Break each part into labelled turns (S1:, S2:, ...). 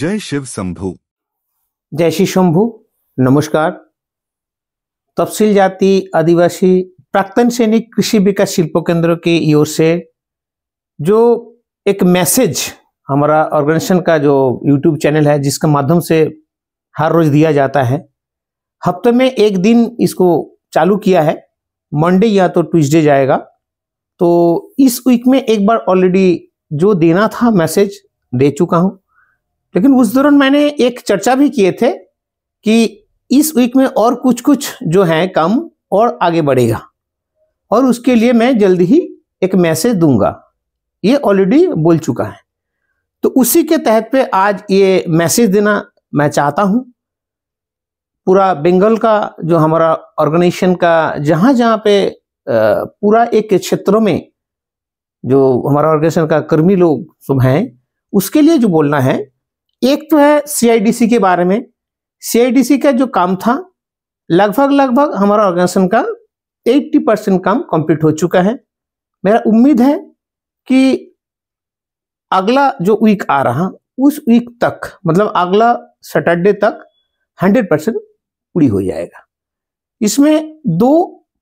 S1: जय शिव शंभु जय श्री शंभु नमस्कार तफसील जाति आदिवासी प्राक्तन सैनिक कृषि विकास शिल्प केंद्र की ओर से जो एक मैसेज हमारा ऑर्गेनाइजेशन का जो यूट्यूब चैनल है जिसके माध्यम से हर रोज दिया जाता है हफ्ते में एक दिन इसको चालू किया है मंडे या तो ट्यूसडे जाएगा तो इस वीक में एक बार ऑलरेडी जो देना था मैसेज दे चुका हूँ लेकिन उस दौरान मैंने एक चर्चा भी किए थे कि इस वीक में और कुछ कुछ जो है कम और आगे बढ़ेगा और उसके लिए मैं जल्दी ही एक मैसेज दूंगा ये ऑलरेडी बोल चुका है तो उसी के तहत पे आज ये मैसेज देना मैं चाहता हूं पूरा बंगाल का जो हमारा ऑर्गेनाइजेशन का जहां जहाँ पे पूरा एक क्षेत्रों में जो हमारा ऑर्गेनाइजेशन का कर्मी लोग सब हैं उसके लिए जो बोलना है एक तो है सीआईडीसी के बारे में सीआईडीसी का जो काम था लगभग लगभग हमारा ऑर्गेनाइजेशन का 80 परसेंट काम कंप्लीट हो चुका है मेरा उम्मीद है कि अगला जो वीक आ रहा उस वीक तक मतलब अगला सैटरडे तक 100 परसेंट पूरी हो जाएगा इसमें दो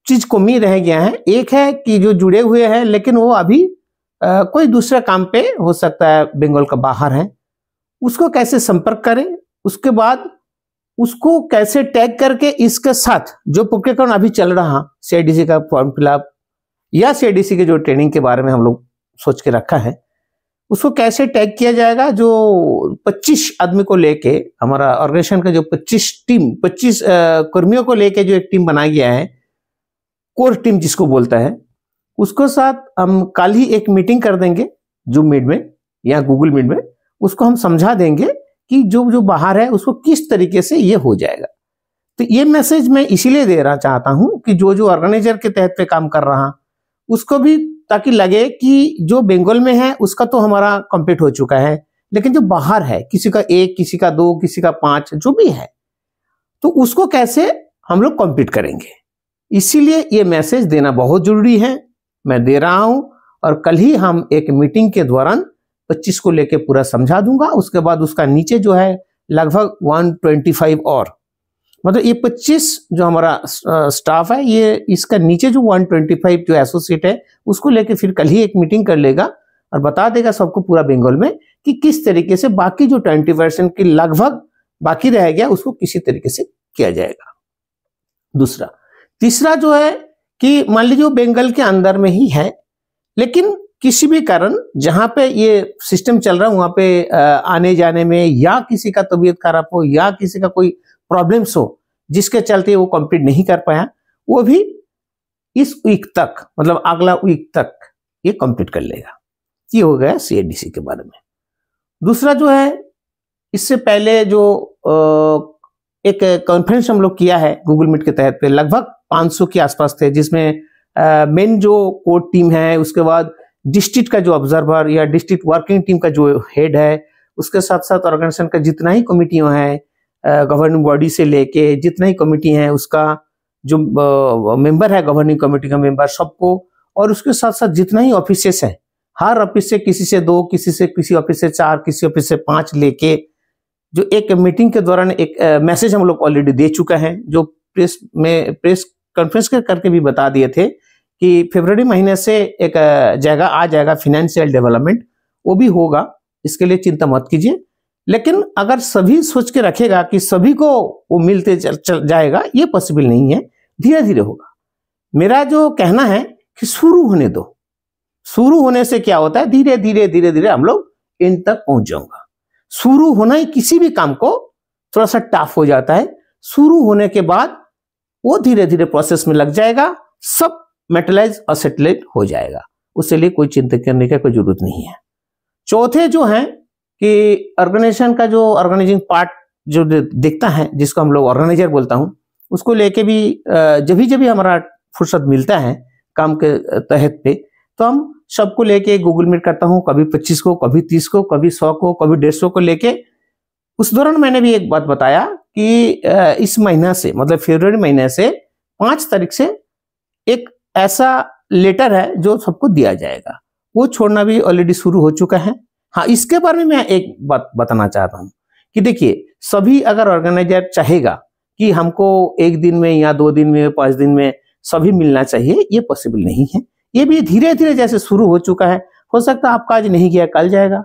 S1: चीज को मी रह गया है एक है कि जो जुड़े हुए हैं लेकिन वो अभी आ, कोई दूसरा काम पे हो सकता है बंगाल का बाहर है उसको कैसे संपर्क करें उसके बाद उसको कैसे टैग करके इसके साथ जो प्रक्रियाकरण अभी चल रहा सीआईडीसी का फॉर्म फिलअप या सीआईडीसी के जो ट्रेनिंग के बारे में हम लोग सोच के रखा है उसको कैसे टैग किया जाएगा जो 25 आदमी को लेके हमारा ऑर्गेनाइजेशन का जो 25 टीम 25 कर्मियों को लेके जो एक टीम बनाया गया है कोर टीम जिसको बोलता है उसको साथ हम कल ही एक मीटिंग कर देंगे जूम मीट में या गूगल मीट में उसको हम समझा देंगे कि जो जो बाहर है उसको किस तरीके से ये हो जाएगा तो ये मैसेज मैं इसीलिए देना चाहता हूं कि जो जो ऑर्गेनाइजर के तहत पे काम कर रहा उसको भी ताकि लगे कि जो बंगाल में है उसका तो हमारा कंप्लीट हो चुका है लेकिन जो बाहर है किसी का एक किसी का दो किसी का पांच जो भी है तो उसको कैसे हम लोग कॉम्पीट करेंगे इसीलिए ये मैसेज देना बहुत जरूरी है मैं दे रहा हूं और कल ही हम एक मीटिंग के दौरान पच्चीस को लेके पूरा समझा दूंगा उसके बाद उसका नीचे जो है लगभग 125 और मतलब ये 25 जो हमारा स्टाफ है ये इसका नीचे जो 125 जो एसोसिएट है उसको लेके फिर कल ही एक मीटिंग कर लेगा और बता देगा सबको पूरा बंगाल में कि किस तरीके से बाकी जो 20 परसेंट की लगभग बाकी रह गया उसको किसी तरीके से किया जाएगा दूसरा तीसरा जो है कि मान लीजिए बंगाल के अंदर में ही है लेकिन किसी भी कारण जहां पे ये सिस्टम चल रहा है वहां पे आने जाने में या किसी का तबीयत खराब हो या किसी का कोई प्रॉब्लम्स हो जिसके चलते वो कंप्लीट नहीं कर पाया वो भी इस वीक तक मतलब अगला वीक तक ये कंप्लीट कर लेगा ये हो गया सी के बारे में दूसरा जो है इससे पहले जो एक कॉन्फ्रेंस हम लोग किया है गूगल मीट के तहत लगभग 500 के आसपास थे जिसमें मेन जो कोर टीम है उसके बाद डिस्ट्रिक्ट का जो ऑब्जर्वर या डिस्ट्रिक्ट वर्किंग टीम का जो हेड है उसके साथ साथ ऑर्गेनाइजेशन का जितना ही कमिटियों है गवर्निंग बॉडी से लेके जितना ही कमिटी है उसका जो मेंबर है गवर्निंग कमेटी का मेंबर सबको और उसके साथ साथ जितना ही ऑफिसेस हैं हर ऑफिस से किसी से दो किसी से किसी ऑफिस से चार किसी ऑफिस से पांच लेके जो एक मीटिंग के दौरान एक मैसेज हम लोग ऑलरेडी दे चुके हैं जो प्रेस में प्रेस कॉन्फ्रेंस करके भी बता दिए थे कि फेबररी महीने से एक जाएगा आ जाएगा फिनेंशियल डेवलपमेंट वो भी होगा इसके लिए चिंता मत कीजिए लेकिन अगर सभी सोच के रखेगा कि सभी को वो मिलते चल, चल जाएगा ये पॉसिबल नहीं है धीरे धीरे होगा मेरा जो कहना है कि शुरू होने दो शुरू होने से क्या होता है धीरे धीरे धीरे धीरे हम लोग इन तक पहुंच जाऊंगा शुरू होना ही किसी भी काम को थोड़ा सा टफ हो जाता है शुरू होने के बाद वो धीरे धीरे प्रोसेस में लग जाएगा सब मेटलाइज असेटलेट हो जाएगा उसके लिए कोई चिंता करने का कोई जरूरत नहीं है चौथे जो है कि ऑर्गेनाइजेशन का जो ऑर्गेनाइजिंग पार्ट जो दिखता है जिसको हम लोग ऑर्गेनाइजर बोलता हूँ उसको लेके भी जब भी जब भी हमारा फुर्सत मिलता है काम के तहत पे तो हम सबको लेके गूगल मीट करता हूँ कभी पच्चीस को कभी तीस को कभी सौ को कभी डेढ़ सौ को लेके उस दौरान मैंने भी एक बात बताया कि इस महीना से मतलब फेबर महीने से पाँच तारीख से एक ऐसा लेटर है जो सबको दिया जाएगा वो छोड़ना भी ऑलरेडी शुरू हो चुका है हाँ इसके बारे में मैं एक बात बताना चाहता हूँ कि देखिए सभी अगर ऑर्गेनाइजर चाहेगा कि हमको एक दिन में या दो दिन में पांच दिन में सभी मिलना चाहिए ये पॉसिबल नहीं है ये भी धीरे धीरे जैसे शुरू हो चुका है हो सकता है आपका आज नहीं गया कल जाएगा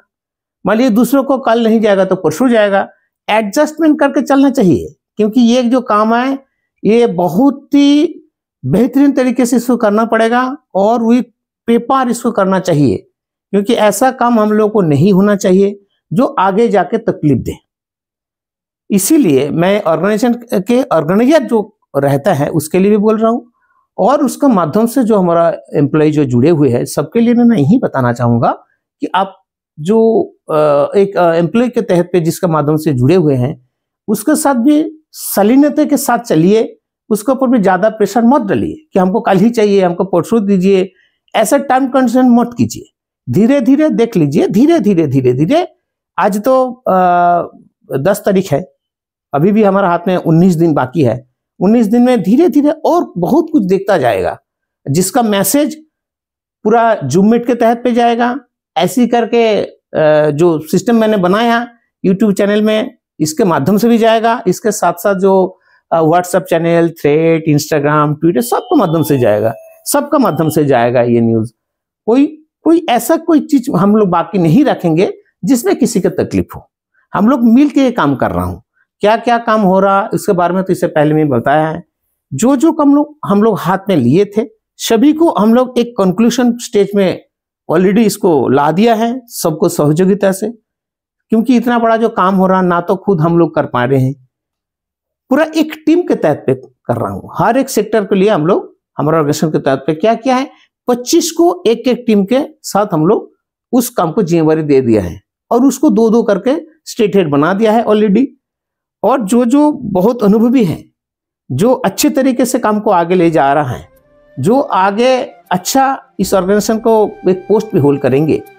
S1: मान लीजिए दूसरों को कल नहीं जाएगा तो परसों जाएगा एडजस्टमेंट करके चलना चाहिए क्योंकि ये जो काम है ये बहुत ही बेहतरीन तरीके से इसको करना पड़ेगा और वही पेपर इसको करना चाहिए क्योंकि ऐसा काम हम लोग को नहीं होना चाहिए जो आगे जाके तकलीफ दे इसीलिए मैं ऑर्गेनाइजेशन के ऑर्गेनाइजर जो रहता है उसके लिए भी बोल रहा हूँ और उसका माध्यम से जो हमारा एम्प्लॉय जो जुड़े हुए हैं सबके लिए मैं यही बताना चाहूंगा कि आप जो एक एम्प्लॉय के तहत पे जिसके माध्यम से जुड़े हुए हैं उसके साथ भी सलीनता के साथ चलिए उसके ऊपर भी ज़्यादा प्रेशर मत डालिए कि हमको कल ही चाहिए हमको परसों दीजिए ऐसा टाइम कंसर्न मत कीजिए धीरे धीरे देख लीजिए धीरे धीरे धीरे धीरे आज तो आ, दस तारीख है अभी भी हमारे हाथ में उन्नीस दिन बाकी है उन्नीस दिन में धीरे धीरे और बहुत कुछ देखता जाएगा जिसका मैसेज पूरा जूम के तहत पे जाएगा ऐसी करके जो सिस्टम मैंने बनाया यूट्यूब चैनल में इसके माध्यम से भी जाएगा इसके साथ साथ जो WhatsApp channel thread Instagram Twitter सबका माध्यम से जाएगा सबका माध्यम से जाएगा ये न्यूज कोई कोई ऐसा कोई चीज हम लोग बाकी नहीं रखेंगे जिसमें किसी को तकलीफ हो हम लोग मिल के ये काम कर रहा हूँ क्या क्या काम हो रहा इसके बारे में तो इससे पहले मैं बताया है जो जो कम लोग हम लोग हाथ में लिए थे सभी को हम लोग एक कंक्लूशन स्टेज में ऑलरेडी इसको ला दिया है सबको सहयोगिता से क्योंकि इतना बड़ा जो काम हो रहा ना तो खुद हम लोग कर पा रहे हैं पूरा एक टीम के तहत पे कर रहा हूं हर एक सेक्टर के लिए हम लोग हमारा ऑर्गेनाइजेशन के तहत पे क्या किया है 25 को एक एक टीम के साथ हम लोग उस काम को जिम्मेवारी दे दिया है और उसको दो दो करके स्टेट हेड बना दिया है ऑलरेडी और जो जो बहुत अनुभवी है जो अच्छे तरीके से काम को आगे ले जा रहा है जो आगे अच्छा इस ऑर्गेनाइजेशन को एक पोस्ट भी होल्ड करेंगे